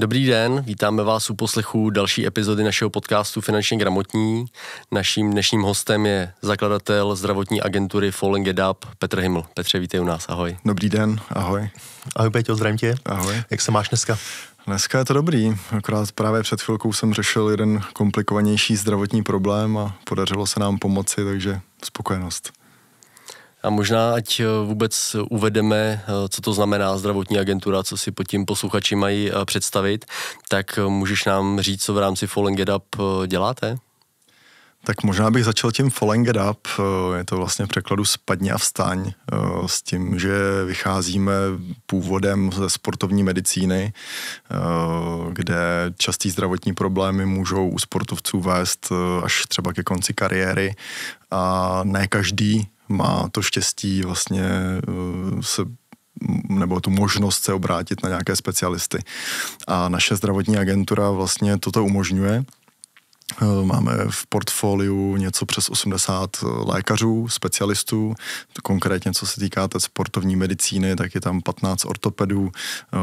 Dobrý den, vítáme vás u poslechu další epizody našeho podcastu Finančně gramotní. Naším dnešním hostem je zakladatel zdravotní agentury Falling It Up Petr Himl. Petře, vítej u nás, ahoj. Dobrý den, ahoj. Ahoj Peťo, zdravím tě. Ahoj. Jak se máš dneska? Dneska je to dobrý, akorát právě před chvilkou jsem řešil jeden komplikovanější zdravotní problém a podařilo se nám pomoci, takže spokojenost. A možná, ať eh, vůbec uvedeme, eh, co to znamená zdravotní agentura, co si pod tím posluchači mají eh, představit, tak můžeš nám říct, co v rámci Falling Get Up děláte? Tak možná bych začal tím Falling Get Up, je to vlastně překladu Spadně a vstaň, s tím, že vycházíme původem ze sportovní medicíny, kde častý zdravotní problémy můžou u sportovců vést až třeba ke konci kariéry a ne každý má to štěstí vlastně eh, se nebo tu možnost se obrátit na nějaké specialisty. A naše zdravotní agentura vlastně toto umožňuje. Eh, máme v portfoliu něco přes 80 eh, lékařů, specialistů, konkrétně co se týká té sportovní medicíny, tak je tam 15 ortopedů,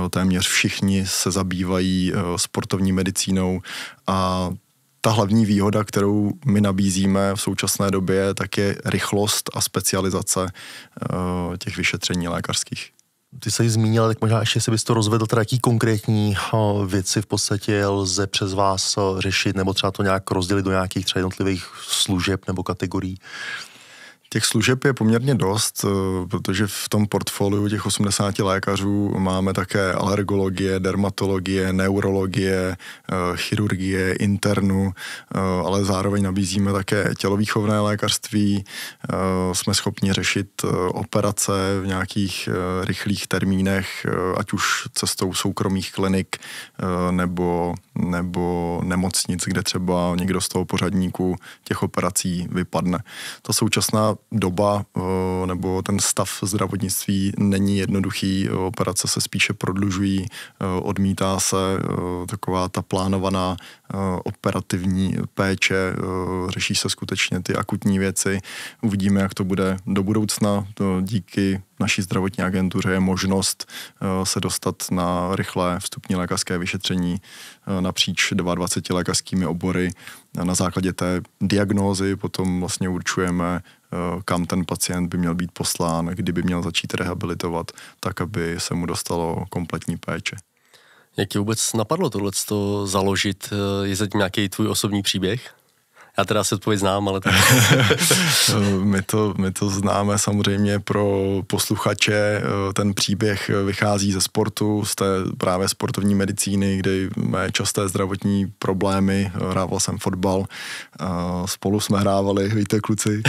téměř všichni se zabývají sportovní medicínou a ta hlavní výhoda, kterou my nabízíme v současné době, tak je rychlost a specializace eh, těch vyšetření lékařských. Ty se zmínil, tak možná ještě, si bys to rozvedl, teda jaký konkrétní eh, věci v podstatě lze přes vás eh, řešit, nebo třeba to nějak rozdělit do nějakých třeba jednotlivých služeb nebo kategorií? Těch služeb je poměrně dost, eh, protože v tom portfoliu těch 80 lékařů máme také alergologie, dermatologie, neurologie, eh, chirurgie, internu, eh, ale zároveň nabízíme také tělovýchovné lékařství. Jsme schopni řešit operace v nějakých rychlých termínech, ať už cestou soukromých klinik nebo, nebo nemocnic, kde třeba někdo z toho pořadníku těch operací vypadne. Ta současná doba eh, nebo ten stav zdravotnictví není jednoduchý, operace se spíše prodlužují, eh, odmítá se eh, taková ta plánovaná operativní péče, řeší se skutečně ty akutní věci. Uvidíme, jak to bude do budoucna. Díky naší zdravotní agentuře je možnost se dostat na rychlé vstupní lékařské vyšetření napříč 22 lékařskými obory. Na základě té diagnózy potom vlastně určujeme Eh, kam ten pacient by měl být poslán, kdyby měl začít rehabilitovat, tak aby se mu dostalo kompletní péče. Jak ti vůbec napadlo tohleto založit? Eh, je zatím nějaký tvůj osobní příběh? Já teda asi odpověď znám, ale... Tak. my, to, my to známe samozřejmě pro posluchače. Ten příběh vychází ze sportu, z té právě sportovní medicíny, kde mé časté zdravotní problémy. Hrával jsem fotbal, spolu jsme hrávali, víte kluci.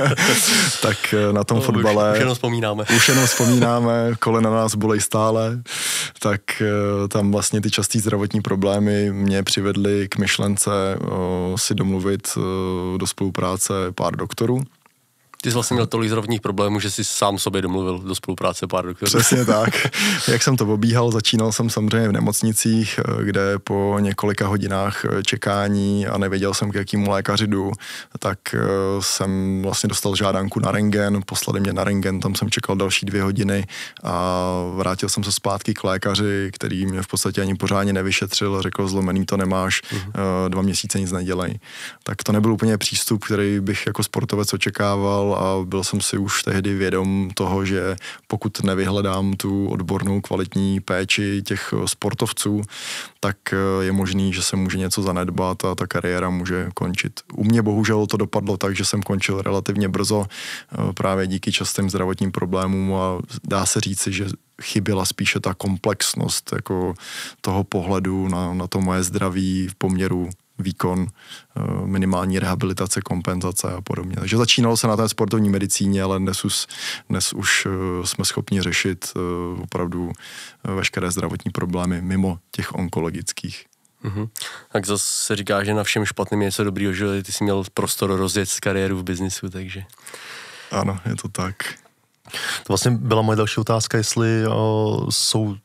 tak na tom no, fotbale... Už, už jenom vzpomínáme. Už jenom vzpomínáme, kolena nás bolej stále, tak e, tam vlastně ty časté zdravotní problémy mě přivedly k myšlence si domluvit domluvit eh, do spolupráce pár doktorů ty jsi vlastně měl tolik zrovních problémů, že jsi sám sobě domluvil do spolupráce pár doktorů. Přesně tak. Jak jsem to obíhal, začínal jsem samozřejmě v nemocnicích, eh, kde po několika hodinách eh, čekání a nevěděl jsem, k jakému lékaři jdu, tak eh, jsem vlastně dostal žádanku na rengen, poslali mě na rengen, tam jsem čekal další dvě hodiny a vrátil jsem se zpátky k lékaři, který mě v podstatě ani pořádně nevyšetřil řekl, zlomený to nemáš, mhm. dva měsíce nic nedělej. Tak to nebyl úplně přístup, který bych jako sportovec očekával vyhledal a byl jsem si už tehdy vědom toho, že pokud nevyhledám tu odbornou kvalitní péči těch sportovců, tak eh, je možný, že se může něco zanedbat a ta kariéra může končit. U mě bohužel to dopadlo tak, že jsem končil relativně brzo eh, právě díky častým zdravotním problémům a dá se říci, že chyběla spíše ta komplexnost jako toho pohledu na, na to moje zdraví v poměru výkon, eh, minimální rehabilitace, kompenzace a podobně. Takže začínalo se na té sportovní medicíně, ale dnes už, dnes už eh, jsme schopni řešit eh, opravdu veškeré zdravotní problémy mimo těch onkologických. Mm-hmm. Tak zase se říká, že na všem špatném je něco dobrýho, že ty jsi měl prostor rozjet z kariéru v biznisu, takže... Ano, je to tak. To vlastně byla moje další otázka, jestli o, jsou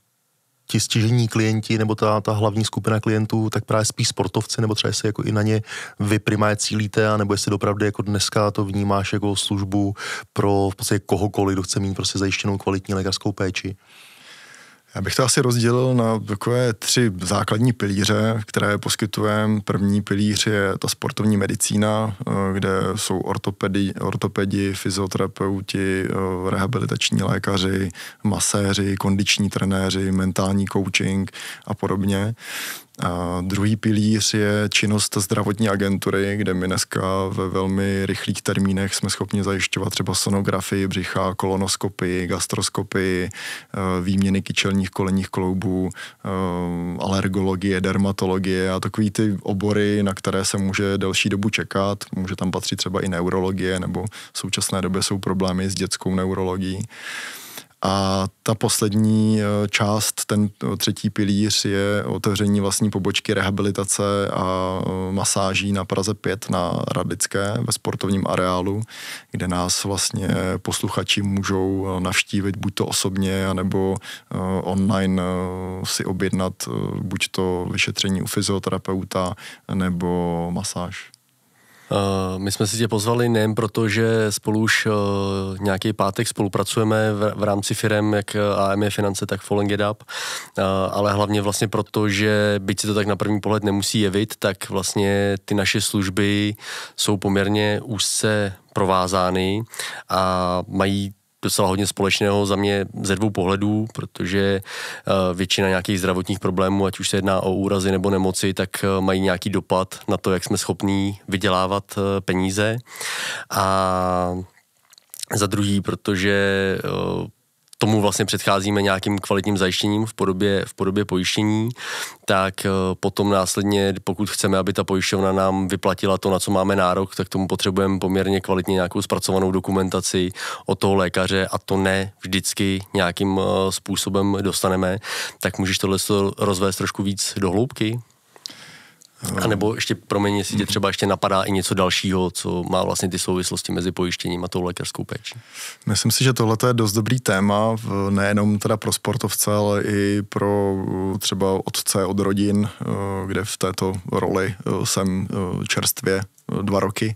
ti stěžení klienti nebo ta, ta hlavní skupina klientů, tak právě spíš sportovci, nebo třeba jestli jako i na ně vy primáje cílíte, a nebo jestli opravdu jako dneska to vnímáš jako službu pro v podstatě kohokoliv, kdo chce mít prostě zajištěnou kvalitní lékařskou péči. Já bych to asi rozdělil na takové tři základní pilíře, které poskytujeme. První pilíř je ta sportovní medicína, eh, kde jsou ortopedi, ortopedi fyzioterapeuti, eh, rehabilitační lékaři, maséři, kondiční trenéři, mentální coaching a podobně. A druhý pilíř je činnost zdravotní agentury, kde my dneska ve velmi rychlých termínech jsme schopni zajišťovat třeba sonografii břicha, kolonoskopii, gastroskopii, e, výměny kyčelních koleních kloubů, e, alergologie, dermatologie a takový ty obory, na které se může delší dobu čekat. Může tam patřit třeba i neurologie, nebo v současné době jsou problémy s dětskou neurologií. A ta poslední eh, část, ten eh, třetí pilíř, je otevření vlastní pobočky rehabilitace a eh, masáží na Praze 5 na Radlické ve sportovním areálu, kde nás vlastně posluchači můžou navštívit buď to osobně, anebo online si objednat buď to vyšetření u fyzioterapeuta nebo masáž. Eh, my jsme si tě pozvali nejen proto, že spolu už eh, nějaký pátek spolupracujeme v rámci firem, jak eh, AME finance, tak Falling It Up, ale hlavně vlastně proto, že byť si to tak na první pohled nemusí jevit, tak vlastně ty naše služby jsou poměrně úzce provázány a mají docela hodně společného za mě ze dvou pohledů, protože eh, většina nějakých zdravotních problémů, ať už se jedná o úrazy nebo nemoci, tak eh, mají nějaký dopad na to, jak jsme schopní vydělávat eh, peníze. A za druhý, protože tomu vlastně předcházíme nějakým kvalitním zajištěním v podobě, v podobě pojištění, tak eh, potom následně, pokud chceme, aby ta pojišťovna nám vyplatila to, na co máme nárok, tak tomu potřebujeme poměrně kvalitně nějakou zpracovanou dokumentaci od toho lékaře a to ne vždycky nějakým eh, způsobem dostaneme. Tak můžeš tohle rozvést trošku víc do hloubky? A nebo ještě, promiň, jestli tě třeba ještě napadá i něco dalšího, co má vlastně ty souvislosti mezi pojištěním a tou lékařskou péčí. Myslím si, že tohle je dost dobrý téma, nejenom teda pro sportovce, ale i pro uh, třeba otce od rodin, uh, kde v této roli uh, jsem čerstvě dva roky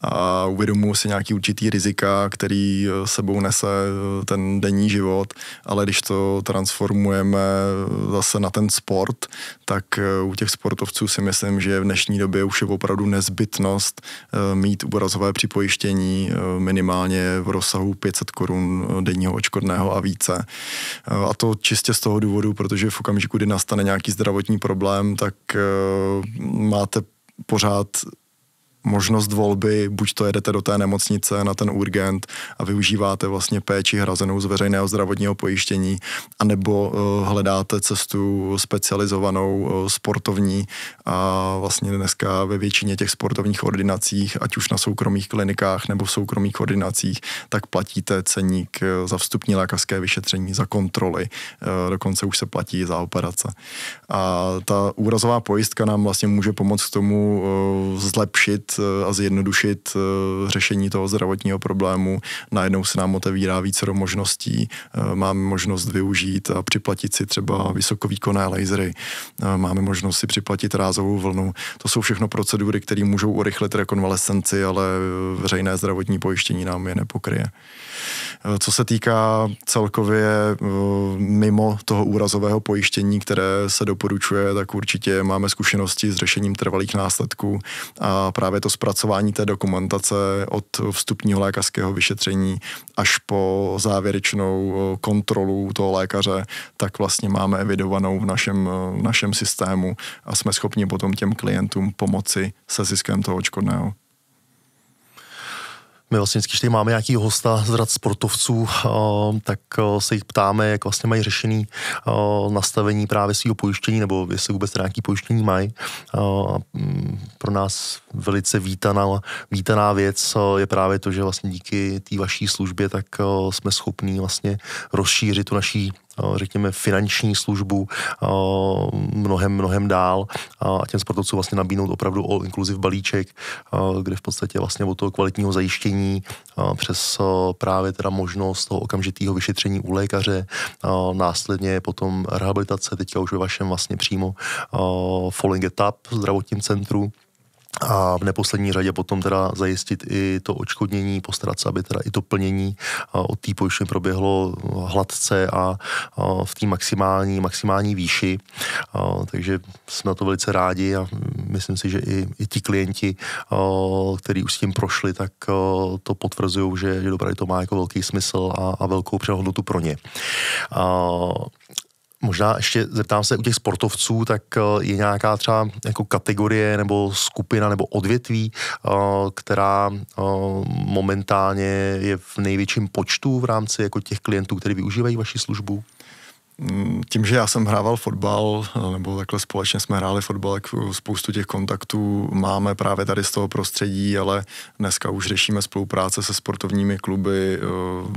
a uvědomuji si nějaký určitý rizika, který eh, sebou nese eh, ten denní život, ale když to transformujeme eh, zase na ten sport, tak u těch sportovců si myslím, že v dnešní době už je opravdu nezbytnost mít úrazové připojištění minimálně v rozsahu 500 korun denního očkodného a více. A to čistě z toho důvodu, protože v okamžiku, kdy nastane nějaký zdravotní problém, tak máte pořád možnost volby, buď to jedete do té nemocnice na ten urgent a využíváte vlastně péči hrazenou z veřejného zdravotního pojištění, anebo uh, hledáte cestu specializovanou uh, sportovní a vlastně dneska ve většině těch sportovních ordinacích, ať už na soukromých klinikách nebo v soukromých ordinacích, tak platíte ceník eh, za vstupní lékařské vyšetření, za kontroly, uh, dokonce už se platí za operace. A ta úrazová pojistka nám vlastně může pomoct k tomu zlepšit Eh, a zjednodušit eh, řešení toho zdravotního problému. Najednou se nám otevírá více možností, eh, máme možnost využít a připlatit si třeba vysokovýkonné lasery, máme možnost si připlatit rázovou vlnu. To jsou všechno procedury, které můžou urychlit rekonvalescenci, ale veřejné zdravotní pojištění nám je nepokryje. Co se týká celkově mimo toho úrazového pojištění, které se doporučuje, tak určitě máme zkušenosti s řešením trvalých následků a právě to to zpracování té dokumentace od vstupního lékařského vyšetření až po závěrečnou eh, kontrolu toho lékaře, tak vlastně máme evidovanou v našem, eh, v našem systému a jsme schopni potom těm klientům pomoci se ziskem toho očkodného. My vlastně vždycky, když tady máme nějaký hosta z rad sportovců, eh, tak eh, se jich ptáme, jak vlastně mají řešený eh, nastavení právě svého pojištění, nebo jestli vůbec nějaký pojištění mají. Mm, pro nás velice vítaná, vítaná věc je právě to, že vlastně díky té vaší službě tak jsme schopní vlastně rozšířit tu naší Eh, řekněme, finanční službu eh, mnohem, mnohem dál a těm sportovcům vlastně nabídnout opravdu all inclusive balíček, eh, kde v podstatě vlastně od toho kvalitního zajištění přes právě teda možnost toho okamžitého vyšetření u lékaře, následně potom rehabilitace, teďka už ve vašem vlastně přímo Falling etap zdravotním centru, a v neposlední řadě potom teda zajistit i to očkodnění, postarat se, aby teda i to plnění od té pojišťovny proběhlo hladce a v té maximální, maximální výši. Takže jsme na to velice rádi a myslím si, že i, i ti klienti, kteří už s tím prošli, tak to potvrzují, že, že dopravy to má jako velký smysl a, a velkou přehodnotu pro ně. Možná ještě zeptám se u těch sportovců, tak eh, je nějaká třeba jako kategorie nebo skupina nebo odvětví, eh, která eh, momentálně je v největším počtu v rámci jako těch klientů, kteří využívají vaši službu? Mm, tím, že já jsem hrával fotbal, eh, nebo takhle společně jsme hráli fotbal, tak eh, spoustu těch kontaktů máme právě tady z toho prostředí, ale dneska už řešíme spolupráce se sportovními kluby eh,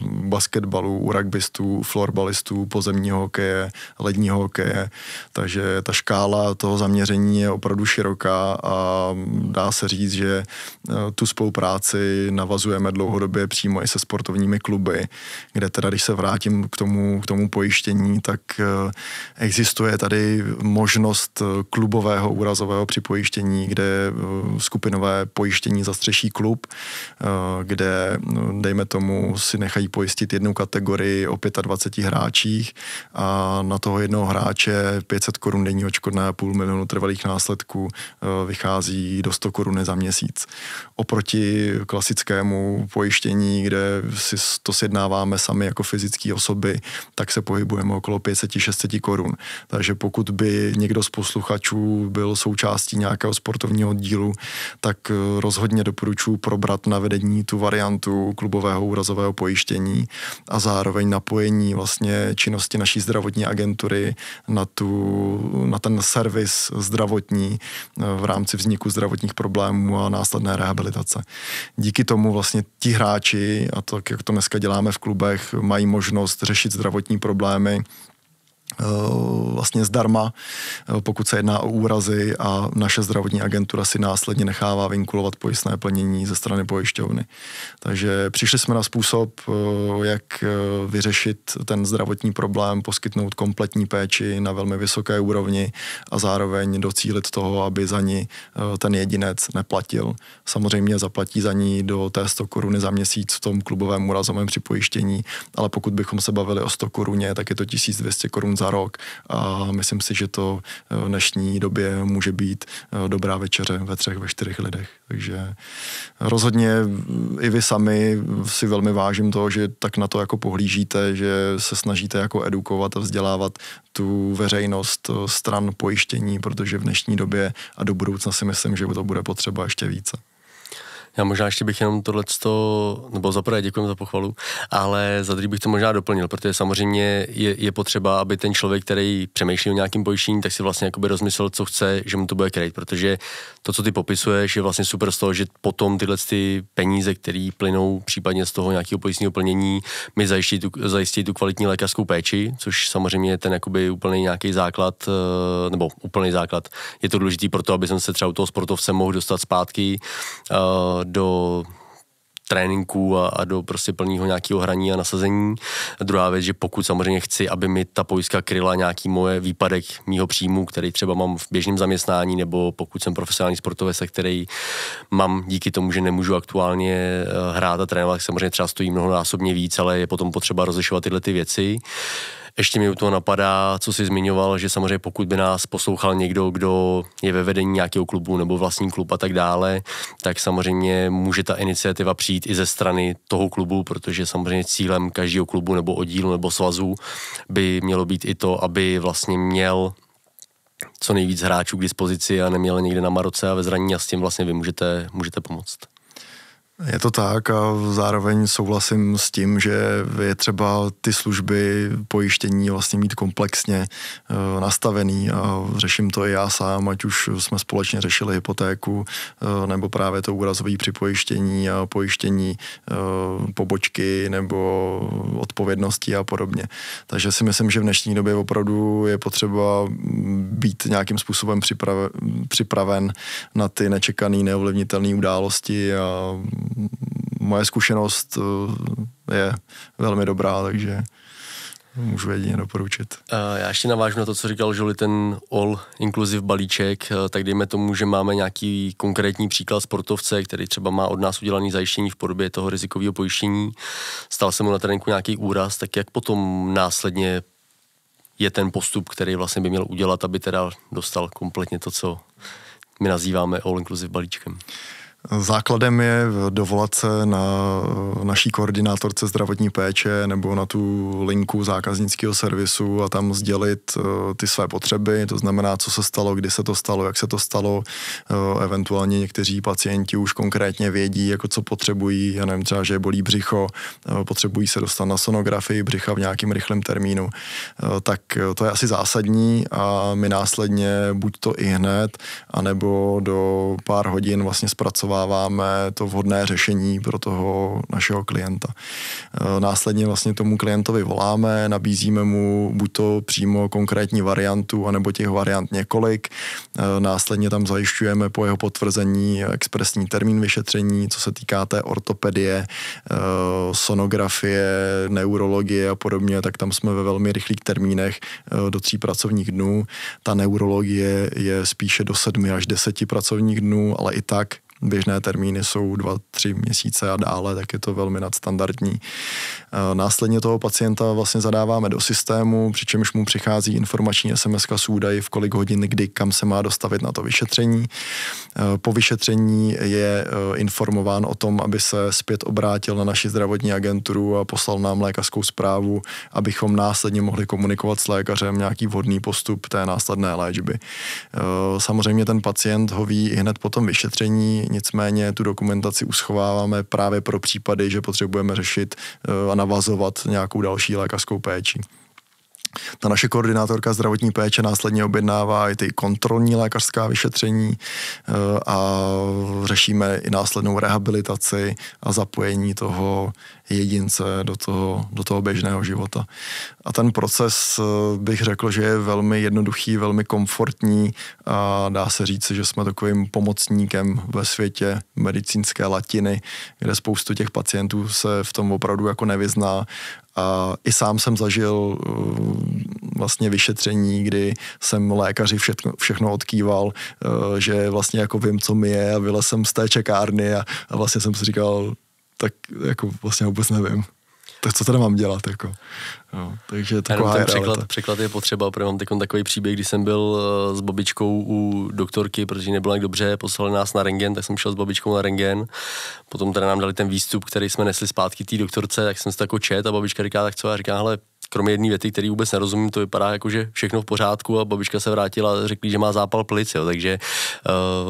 basketbalů, rugbystů, florbalistů, pozemního hokeje, ledního hokeje, takže ta škála toho zaměření je opravdu široká a dá se říct, že tu spolupráci navazujeme dlouhodobě přímo i se sportovními kluby, kde teda, když se vrátím k tomu, k tomu pojištění, tak eh, existuje tady možnost eh, klubového úrazového připojištění, kde eh, skupinové pojištění zastřeší klub, kde, dejme tomu, si nechají pojistit jednu kategorii o 25 hráčích a na toho jednoho hráče 500 korun denní odškodné a půl milionu trvalých následků vychází do 100 korun za měsíc. Oproti klasickému pojištění, kde si to sjednáváme sami jako fyzické osoby, tak se pohybujeme okolo 500-600 korun. Takže pokud by někdo z posluchačů byl součástí nějakého sportovního dílu, tak eh, rozhodně doporučuji probrat na vedení tu variantu klubového úrazového pojištění a zároveň napojení vlastně činnosti naší zdravotní agentury na, tu, na ten servis zdravotní eh, v rámci vzniku zdravotních problémů a následné rehabilitace. Díky tomu vlastně ti hráči, a tak jak to dneska děláme v klubech, mají možnost řešit zdravotní problémy Eh, vlastně zdarma, eh, pokud se jedná o úrazy a naše zdravotní agentura si následně nechává vinkulovat pojistné plnění ze strany pojišťovny. Takže přišli jsme na způsob, eh, jak vyřešit ten zdravotní problém, poskytnout kompletní péči na velmi vysoké úrovni a zároveň docílit toho, aby za ní ten jedinec neplatil. Samozřejmě zaplatí za ní do té 100 koruny za měsíc v tom klubovém úrazovém připojištění, ale pokud bychom se bavili o 100 koruně, tak je to 1200 korun za rok a myslím si, že to eh, v dnešní době může být eh, dobrá večeře ve třech, ve čtyřech lidech. Takže eh, rozhodně mm, i vy sami si velmi vážím toho, že tak na to jako pohlížíte, že se snažíte jako edukovat a vzdělávat tu veřejnost stran pojištění, protože v dnešní době a do budoucna si myslím, že to bude potřeba ještě více. Já možná ještě bych jenom tohle, nebo za prvé děkuji za pochvalu, ale za druhý bych to možná doplnil, protože samozřejmě je, je potřeba, aby ten člověk, který přemýšlí o nějakém pojištění, tak si vlastně jakoby rozmyslel, co chce, že mu to bude krejt, protože to, co ty popisuješ, je vlastně super z toho, že potom tyhle ty peníze, které plynou případně z toho nějakého pojistního plnění, mi zajistí tu, zajistí tu kvalitní lékařskou péči, což samozřejmě je ten jakoby úplný nějaký základ, eh, nebo úplný základ. Je to důležité pro to, aby jsem se třeba u toho sportovce mohl dostat zpátky, eh, do tréninku a, a do prostě plného nějakého hraní a nasazení. A druhá věc, že pokud samozřejmě chci, aby mi ta pojistka kryla nějaký moje výpadek mýho příjmu, který třeba mám v běžném zaměstnání, nebo pokud jsem profesionální sportovec, který mám díky tomu, že nemůžu aktuálně eh, hrát a trénovat, tak samozřejmě třeba stojí mnohonásobně víc, ale je potom potřeba rozlišovat tyhle ty věci. Uh, ještě mi u toho napadá, co si zmiňoval, že samozřejmě pokud by nás poslouchal někdo, kdo je ve vedení nějakého klubu nebo vlastní klub a tak dále, tak samozřejmě může ta iniciativa přijít i ze strany toho klubu, protože samozřejmě cílem každého klubu nebo oddílu nebo svazu by mělo být i to, aby vlastně měl co nejvíc hráčů k dispozici a neměl někde na Maroce a ve zranění a s tím vlastně vy můžete, můžete pomoct. Je to tak a zároveň souhlasím s tím, že je třeba ty služby pojištění vlastně mít komplexně eh, nastavený a řeším to i já sám, ať už jsme společně řešili hypotéku eh, nebo právě to úrazové připojištění a pojištění eh, pobočky nebo odpovědnosti a podobně. Takže si myslím, že v dnešní době opravdu je potřeba být nějakým způsobem připraven na ty nečekané neovlivnitelné události a moje zkušenost eh, je velmi dobrá, takže můžu jedině doporučit. Já ještě navážu na to, co říkal Žoli, ten all inclusive balíček, eh, tak dejme tomu, že máme nějaký konkrétní příklad sportovce, který třeba má od nás udělané zajištění v podobě toho rizikového pojištění, stal se mu na tréninku nějaký úraz, tak jak potom následně je ten postup, který vlastně by měl udělat, aby teda dostal kompletně to, co my nazýváme all inclusive balíčkem? Uh, Základem je dovolat se na naší koordinátorce zdravotní péče nebo na tu linku zákaznického servisu a tam sdělit eh, ty své potřeby, to znamená, co se stalo, kdy se to stalo, jak se to stalo. Eh, eventuálně někteří pacienti už konkrétně vědí, jako co potřebují, já nevím, třeba, že bolí břicho, eh, potřebují se dostat na sonografii břicha v nějakým rychlém termínu. Tak to je asi zásadní a my následně buď to i hned, anebo do pár hodin vlastně zpracovat vypracováváme to vhodné řešení pro toho našeho klienta. E, následně vlastně tomu klientovi voláme, nabízíme mu buď to přímo konkrétní variantu, anebo těch variant několik. E, následně tam zajišťujeme po jeho potvrzení expresní termín vyšetření, co se týká té ortopedie, e, sonografie, neurologie a podobně, tak tam jsme ve velmi rychlých termínech do tří pracovních dnů. Ta neurologie je spíše do sedmi až deseti pracovních dnů, ale i tak běžné termíny jsou dva, tři měsíce a dále, tak je to velmi nadstandardní. Eh, následně toho pacienta vlastně zadáváme do systému, přičemž mu přichází informační SMS s údaji, v kolik hodin, kdy, kam se má dostavit na to vyšetření. Eh, po vyšetření je eh, informován o tom, aby se zpět obrátil na naši zdravotní agenturu a poslal nám lékařskou zprávu, abychom následně mohli komunikovat s lékařem nějaký vhodný postup té následné léčby. Samozřejmě ten pacient ho ví i hned po tom vyšetření, nicméně tu dokumentaci uschováváme právě pro případy, že potřebujeme řešit eh, a navazovat nějakou další lékařskou péči. Ta naše koordinátorka zdravotní péče následně objednává i ty kontrolní lékařská vyšetření eh, a řešíme i následnou rehabilitaci a zapojení toho jedince do toho, do toho běžného života. A ten proces eh, bych řekl, že je velmi jednoduchý, velmi komfortní a dá se říct, že jsme takovým pomocníkem ve světě medicínské latiny, kde spoustu těch pacientů se v tom opravdu jako nevyzná a i sám jsem zažil eh, vlastně vyšetření, kdy jsem lékaři všechno, všechno odkýval, eh, že vlastně jako vím, co mi je a vylez jsem z té čekárny a, a vlastně jsem si říkal, tak jako vlastně vůbec nevím. Tak co teda mám dělat, jako. No, takže taková ten překlad, překlad je potřeba, protože mám takový příběh, když jsem byl eh, s babičkou u doktorky, protože nebylo nějak dobře, poslali nás na rengen, tak jsem šel s babičkou na rengen, potom teda nám dali ten výstup, který jsme nesli zpátky té doktorce, tak jsem se tako čet a babička říká, tak co, já říkám, hele, kromě jedné věty, který vůbec nerozumím, to vypadá jako, že všechno v pořádku a babička se vrátila a řekli, že má zápal plic, jo, takže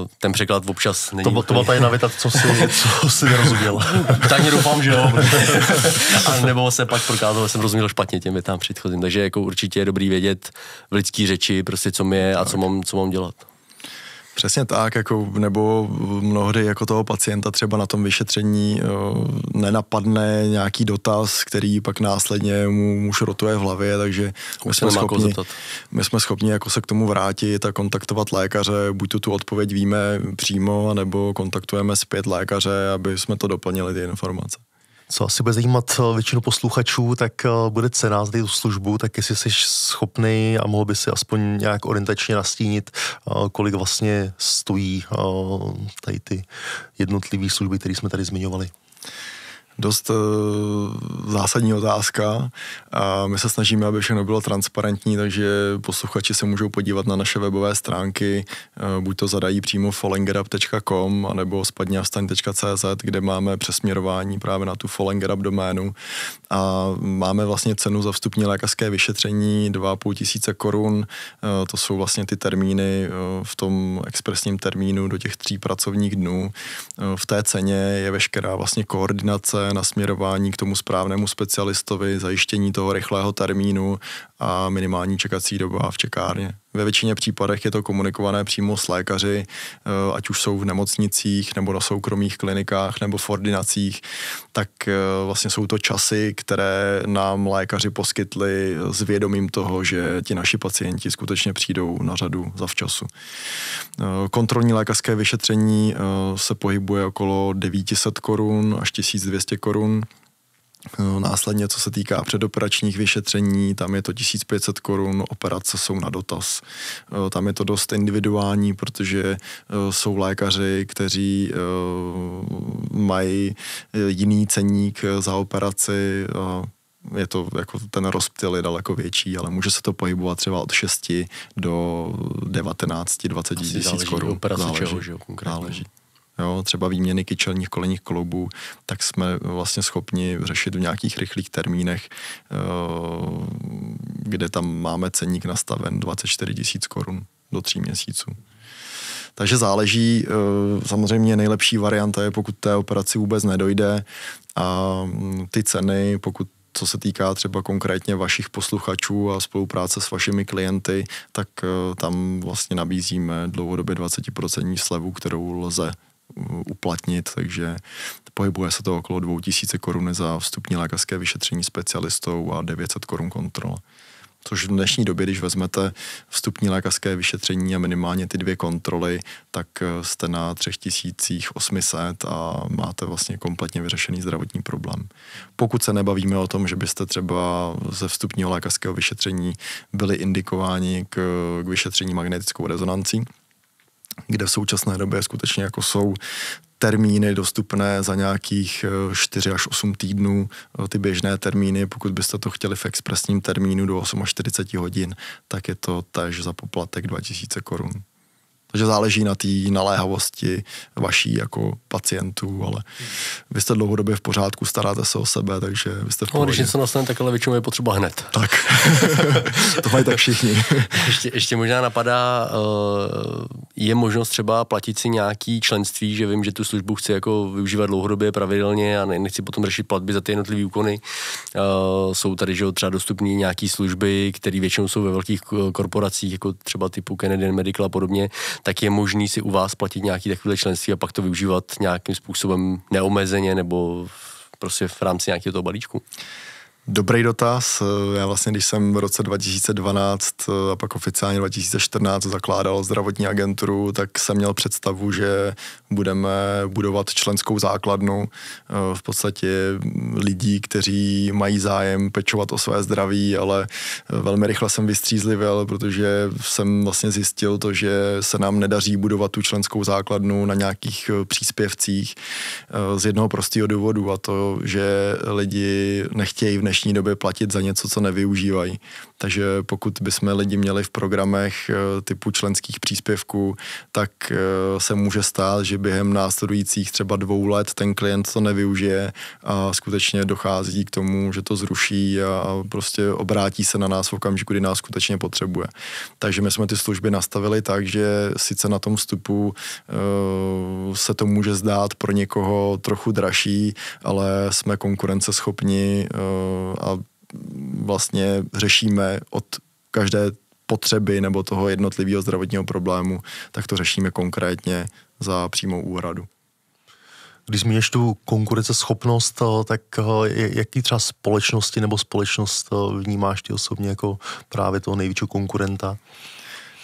uh, ten překlad občas není. To, to byla ta jedna věta, co si, co si nerozuměl. mě doufám, že jo. a nebo se pak prokázalo, že jsem rozuměl špatně těm větám předchozím, takže jako určitě je dobrý vědět v lidský řeči, prostě co mi je a co mám, co mám dělat. Přesně tak, jako, nebo mnohdy jako toho pacienta třeba na tom vyšetření jo, eh, nenapadne nějaký dotaz, který pak následně mu, mu rotuje v hlavě, takže my jsme, schopni, my jsme schopni jako se k tomu vrátit a kontaktovat lékaře, buď tu tu odpověď víme přímo, nebo kontaktujeme zpět lékaře, aby jsme to doplnili ty informace co asi bude zajímat eh, většinu posluchačů, tak eh, bude cena za tu službu, tak jestli jsi schopný a mohl by si aspoň nějak orientačně nastínit, eh, kolik vlastně stojí tady ty jednotlivé služby, které jsme tady zmiňovali dost eh, zásadní otázka a my se snažíme, aby všechno bylo transparentní, takže posluchači se můžou podívat na naše webové stránky, eh, buď to zadají přímo fallingerup.com anebo spadňavstaň.cz, kde máme přesměrování právě na tu fallingerup doménu, a máme vlastně cenu za vstupní lékařské vyšetření 2,5 tisíce korun. E, to jsou vlastně ty termíny e, v tom expresním termínu do těch tří pracovních dnů. E, v té ceně je veškerá vlastně koordinace, nasměrování k tomu správnému specialistovi, zajištění toho rychlého termínu a minimální čekací doba v čekárně. Ve většině případech je to komunikované přímo s lékaři, eh, ať už jsou v nemocnicích nebo na soukromých klinikách nebo v ordinacích, tak eh, vlastně jsou to časy, které nám lékaři poskytli s vědomím toho, že ti naši pacienti skutečně přijdou na řadu zavčasu. Eh, kontrolní lékařské vyšetření se pohybuje okolo 900 korun až 1200 korun. No, následně, co se týká předoperačních vyšetření, tam je to 1500 korun, operace jsou na dotaz. E, tam je to dost individuální, protože e, jsou lékaři, kteří e, mají jiný ceník za operaci, je to jako ten rozptyl je daleko větší, ale může se to pohybovat třeba od 6 do 19, 20 tisíc korun. Operace záleží, čeho, že jo, konkrétně. Záleží jo, třeba výměny kyčelních kolenních kloubů, tak jsme vlastně schopni řešit v nějakých rychlých termínech, eh, kde tam máme ceník nastaven 24 tisíc korun do tří měsíců. Takže záleží, eh, samozřejmě nejlepší varianta je, pokud té operaci vůbec nedojde a mm, ty ceny, pokud co se týká třeba konkrétně vašich posluchačů a spolupráce s vašimi klienty, tak eh, tam vlastně nabízíme dlouhodobě 20% slevu, kterou lze Mm, uplatnit, takže pohybuje se to okolo 2000 korun za vstupní lékařské vyšetření specialistou a 900 korun kontrol. Což v dnešní době, když vezmete vstupní lékařské vyšetření a minimálně ty dvě kontroly, tak eh, jste na 3800 a máte vlastně kompletně vyřešený zdravotní problém. Pokud se nebavíme o tom, že byste třeba ze vstupního lékařského vyšetření byli indikováni k, k vyšetření magnetickou rezonancí, kde v současné době skutečně jako jsou termíny dostupné za nějakých 4 eh, až 8 týdnů, eh, ty běžné termíny, pokud byste to chtěli v expresním termínu do 48 hodin, tak je to tež za poplatek 2000 korun. Takže záleží na té naléhavosti vaší jako pacientů, ale vy jste dlouhodobě v pořádku, staráte se o sebe, takže vy jste v pohodě. No, když něco nastane, tak ale většinou je potřeba hned. Tak, to mají tak všichni. ještě, ještě možná napadá, eh, je možnost třeba platit si nějaký členství, že vím, že tu službu chci jako využívat dlouhodobě, pravidelně a nechci potom řešit platby za ty jednotlivé úkony. Eh, jsou tady, že třeba dostupné nějaké služby, které většinou jsou ve velkých korporacích, jako třeba typu Canadian Medical a podobně tak je možný si u vás platit nějaký takové členství a pak to využívat nějakým způsobem neomezeně nebo prostě v rámci nějakého toho balíčku? Dobrý dotaz. Já vlastně, když jsem v roce 2012 eh, a pak oficiálně 2014 zakládal zdravotní agenturu, tak jsem měl představu, že budeme budovat členskou základnu eh, v podstatě lidí, kteří mají zájem pečovat o své zdraví, ale eh, velmi rychle jsem vystřízlivěl, protože jsem vlastně zjistil to, že se nám nedaří budovat tu členskou základnu na nějakých eh, příspěvcích z jednoho prostého důvodu a to, že lidi nechtějí v dnešní době platit za něco, co nevyužívají. Takže pokud bychom lidi měli v programech eh, typu členských příspěvků, tak eh, se může stát, že během následujících třeba dvou let ten klient to nevyužije a skutečně dochází k tomu, že to zruší a prostě obrátí se na nás v okamžiku, kdy nás skutečně potřebuje. Takže my jsme ty služby nastavili tak, že sice na tom vstupu eh, se to může zdát pro někoho trochu dražší, ale jsme konkurenceschopni a vlastně řešíme od každé potřeby nebo toho jednotlivého zdravotního problému, tak to řešíme konkrétně za přímou úhradu. Když zmíníš tu konkurenceschopnost, eh, tak eh, jaký třeba společnosti nebo společnost eh, vnímáš ty osobně jako právě toho největšího konkurenta? Uh,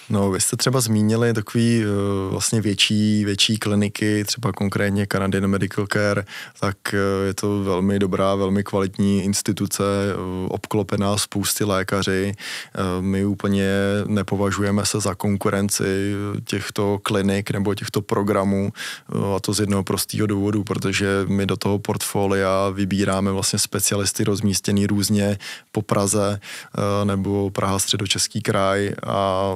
No, vy jste třeba zmínili takový eh, vlastně větší, větší kliniky, třeba konkrétně Canadian Medical Care, tak eh, je to velmi dobrá, velmi kvalitní instituce, eh, obklopená spousty lékaři. My úplně nepovažujeme se za konkurenci těchto klinik nebo těchto programů a to z jednoho prostého důvodu, protože my do toho portfolia vybíráme vlastně specialisty rozmístěný různě po Praze nebo Praha středočeský kraj a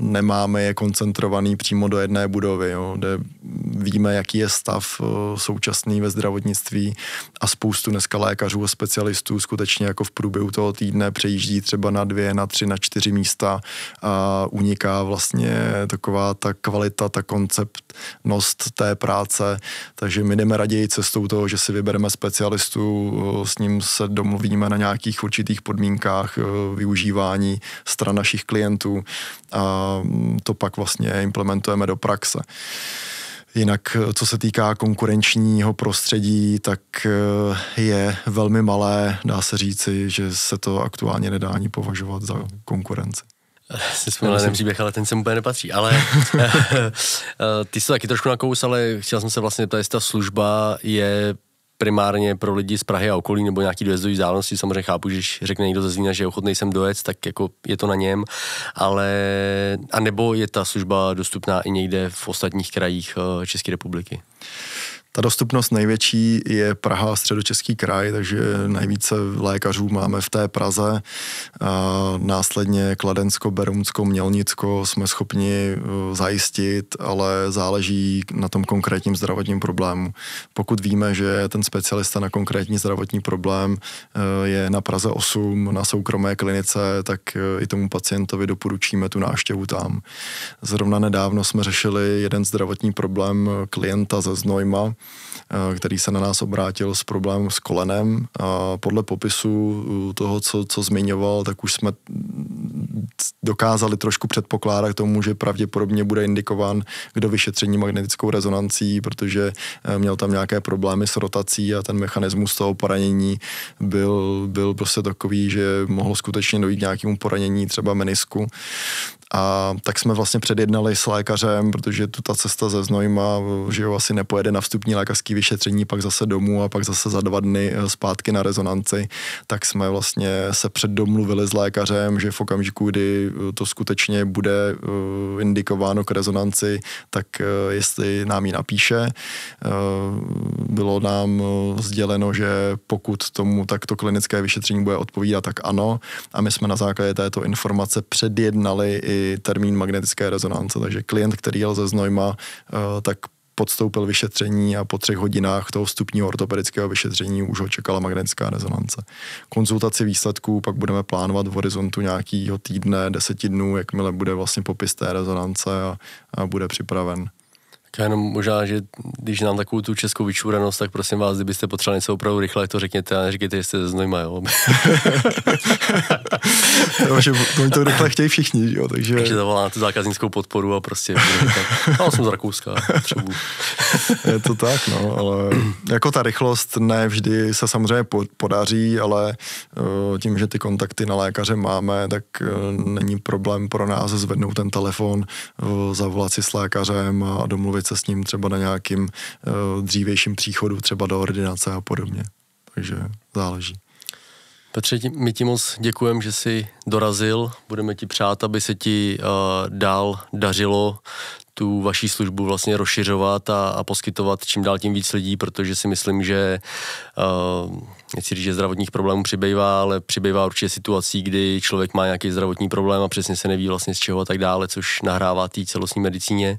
nemáme je koncentrovaný přímo do jedné budovy, jo, kde víme, jaký je stav eh, současný ve zdravotnictví a spoustu dneska lékařů a specialistů skutečně jako v průběhu toho týdne přejíždí třeba na dvě, na tři, na čtyři místa a uniká vlastně taková ta kvalita, ta konceptnost té práce, takže my jdeme raději cestou toho, že si vybereme specialistu, eh, s ním se domluvíme na nějakých určitých podmínkách eh, využívání stran našich klientů a to pak vlastně implementujeme do praxe. Jinak, co se týká konkurenčního prostředí, tak eh, je velmi malé, dá se říci, že se to aktuálně nedá ani považovat za konkurenci. Jsi eh, vzpomněl ten příběh, ale ten se úplně nepatří. Ale eh, ty jsi to taky trošku nakous, ale chtěl jsem se vlastně to jestli ta služba je primárně pro lidi z Prahy a okolí nebo nějaký dojezdový vzdálenosti. Samozřejmě chápu, že když řekne někdo ze Zlína, že je ochotný sem dojet, tak jako je to na něm, ale a nebo je ta služba dostupná i někde v ostatních krajích eh, České republiky? Ta dostupnost největší je Praha a středočeský kraj, takže nejvíce lékařů máme v té Praze. A následně Kladensko, Berunsko, Mělnicko jsme schopni eh, zajistit, ale záleží na tom konkrétním zdravotním problému. Pokud víme, že ten specialista na konkrétní zdravotní problém eh, je na Praze 8 na soukromé klinice, tak eh, i tomu pacientovi doporučíme tu návštěvu tam. Zrovna nedávno jsme řešili jeden zdravotní problém klienta ze Znojma, Eh, který se na nás obrátil s problémem s kolenem. A podle popisu toho, co, co zmiňoval, tak už jsme dokázali trošku předpokládat tomu, že pravděpodobně bude indikován kdo vyšetření magnetickou rezonancí, protože eh, měl tam nějaké problémy s rotací a ten mechanismus toho poranění byl, byl prostě takový, že mohlo skutečně dojít k nějakému poranění třeba menisku. A tak jsme vlastně předjednali s lékařem, protože tu ta cesta ze Znojma, že jo, asi nepojede na vstupní lékařské vyšetření, pak zase domů a pak zase za dva dny eh, zpátky na rezonanci, tak jsme vlastně se předdomluvili s lékařem, že v okamžiku, kdy eh, to skutečně bude eh, indikováno k rezonanci, tak jestli nám ji napíše. Bylo nám sděleno, že pokud tomu takto klinické vyšetření bude odpovídat, tak ano. A my jsme na základě této informace předjednali i termín magnetické rezonance. Takže klient, který jel ze Znojma, eh, tak podstoupil vyšetření a po třech hodinách toho vstupního ortopedického vyšetření už ho čekala magnetická rezonance. Konzultaci výsledků pak budeme plánovat v horizontu nějakého týdne, deseti dnů, jakmile bude vlastně popis té rezonance a, a bude připraven. Já jenom možná, že když nám takovou tu českou vyčuranost, tak prosím vás, kdybyste potřebovali něco opravdu rychle, to řekněte a neříkejte, že jste ze Znojma, jo. no, že oni to rychle chtějí všichni, jo, takže... Takže tu zákaznickou podporu a prostě... Ale no, jsem z Rakouska, třeba. Je to tak, no, ale jako ta rychlost ne vždy se samozřejmě podaří, ale eh, tím, že ty kontakty na lékaře máme, tak eh, není problém pro nás zvednout ten telefon, eh, zavolat si s lékařem a domluvit bavit se s ním třeba na nějakým uh, dřívějším příchodu třeba do ordinace a podobně. Takže záleží. Petře, my ti moc děkujeme, že jsi dorazil. Budeme ti přát, aby se ti uh, dál dařilo tu vaší službu vlastně rozšiřovat a, a poskytovat čím dál tím víc lidí, protože si myslím, že uh, nechci říct, že zdravotních problémů přibývá, ale přibývá určitě situací, kdy člověk má nějaký zdravotní problém a přesně se neví vlastně z čeho a tak dále, což nahrává té celostní medicíně.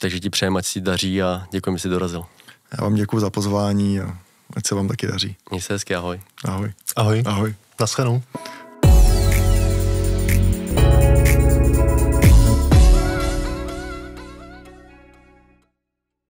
Takže ti přejeme, ať si daří a děkuji, že jsi dorazil. Já vám děkuji za pozvání a ať se vám taky daří. Měj se hezky, ahoj. Ahoj. Ahoj. Ahoj. Naschledanou.